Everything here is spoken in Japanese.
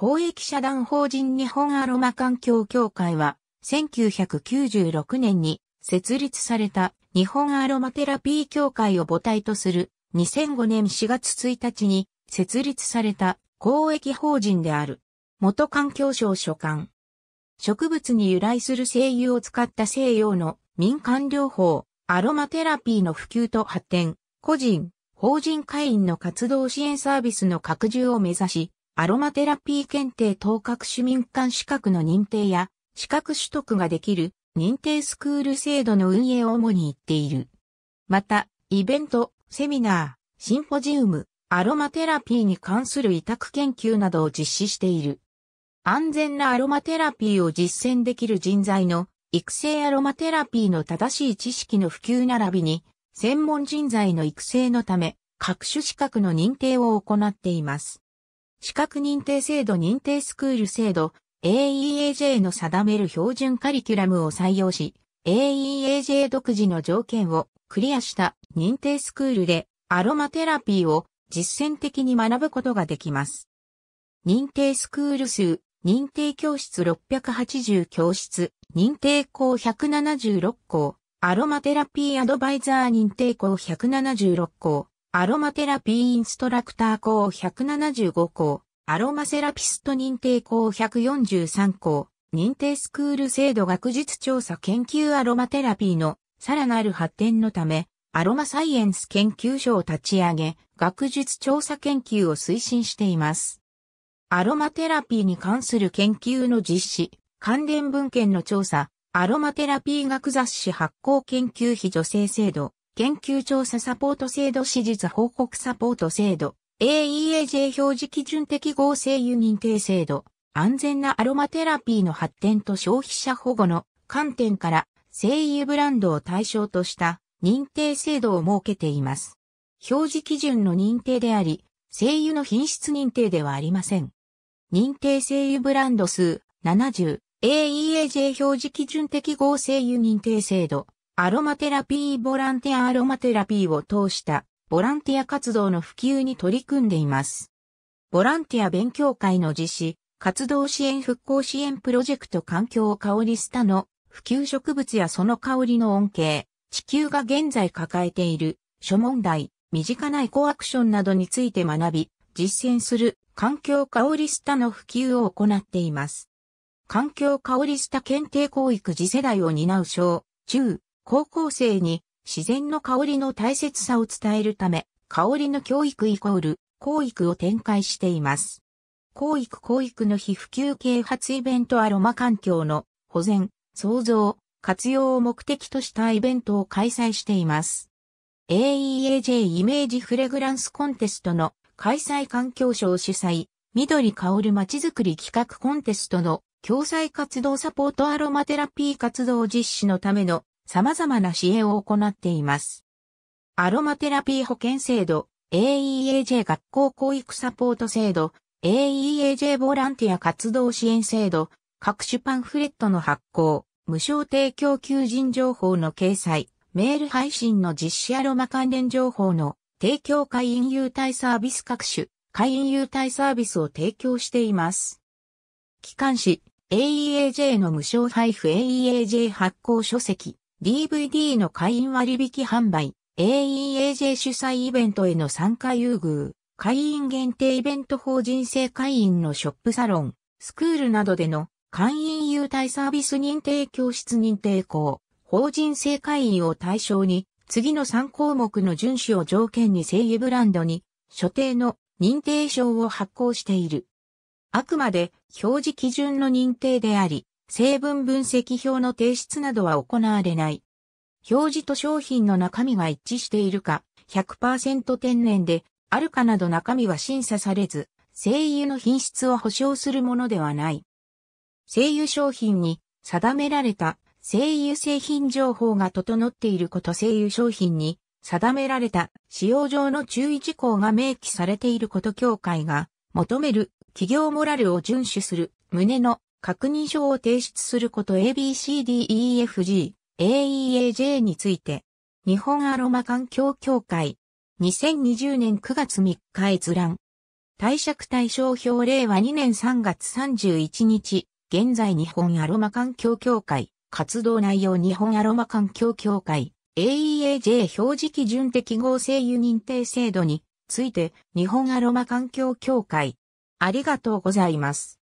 公益社団法人日本アロマ環境協会は、1996年に設立された日本アロマテラピー協会を母体とする2005年4月1日に設立された公益法人である。元環境省所管。植物に由来する精油を使った西洋の民間療法、アロマテラピーの普及と発展、個人、法人会員の活動支援サービスの拡充を目指し、アロマテラピー検定等各種民間資格の認定や資格取得ができる認定スクール制度の運営を主に言っている。また、イベント、セミナー、シンポジウム、アロマテラピーに関する委託研究などを実施している。安全なアロマテラピーを実践できる人材の育成アロマテラピーの正しい知識の普及並びに専門人材の育成のため各種資格の認定を行っています。資格認定制度認定スクール制度 AEAJ の定める標準カリキュラムを採用し、AEAJ 独自の条件をクリアした認定スクールでアロマテラピーを実践的に学ぶことができます。認定スクール数、認定教室680教室、認定校176校、アロマテラピーアドバイザー認定校176校、アロマテラピーインストラクター校175校、アロマセラピスト認定校143校、認定スクール制度学術調査研究アロマテラピーのさらなる発展のため、アロマサイエンス研究所を立ち上げ、学術調査研究を推進しています。アロマテラピーに関する研究の実施、関連文献の調査、アロマテラピー学雑誌発行研究費助成制度、研究調査サポート制度史実報告サポート制度、AEAJ 表示基準適合声優認定制度、安全なアロマテラピーの発展と消費者保護の観点から声優ブランドを対象とした認定制度を設けています。表示基準の認定であり、声優の品質認定ではありません。認定声優ブランド数70 AEAJ 表示基準適合声優認定制度アロマテラピーボランティアアロマテラピーを通したボランティア活動の普及に取り組んでいます。ボランティア勉強会の実施、活動支援復興支援プロジェクト環境香りスタの普及植物やその香りの恩恵、地球が現在抱えている諸問題、身近なエコアクションなどについて学び、実践する環境香りスタの普及を行っています。環境香りスタ検定教育次世代を担う小、中、高校生に自然の香りの大切さを伝えるため、香りの教育イコール、教育を展開しています。教育教育の非普及啓発イベントアロマ環境の保全、創造、活用を目的としたイベントを開催しています。AEAJ イメージフレグランスコンテストの開催環境省主催、緑香るまちづくり企画コンテストの共催活動サポートアロマテラピー活動実施のための様々な支援を行っています。アロマテラピー保険制度、AEAJ 学校教育サポート制度、AEAJ ボランティア活動支援制度、各種パンフレットの発行、無償提供求人情報の掲載、メール配信の実施アロマ関連情報の提供会員優待サービス各種、会員優待サービスを提供しています。機関誌 AEAJ の無償配布 AEAJ 発行書籍 DVD の会員割引販売、AEAJ 主催イベントへの参加優遇、会員限定イベント法人制会員のショップサロン、スクールなどでの会員優待サービス認定教室認定校、法人制会員を対象に、次の3項目の遵守を条件に声優ブランドに、所定の認定証を発行している。あくまで表示基準の認定であり、成分分析表の提出などは行われない。表示と商品の中身が一致しているか、100%天然で、あるかなど中身は審査されず、精油の品質を保証するものではない。精油商品に定められた精油製品情報が整っていること精油商品に定められた使用上の注意事項が明記されていること協会が求める企業モラルを遵守する旨の確認書を提出すること ABCDEFG、AEAJ について、日本アロマ環境協会、2020年9月3日閲覧。退借対象表令和2年3月31日、現在日本アロマ環境協会、活動内容日本アロマ環境協会、AEAJ 表示基準適合性輸認定制度について、日本アロマ環境協会。ありがとうございます。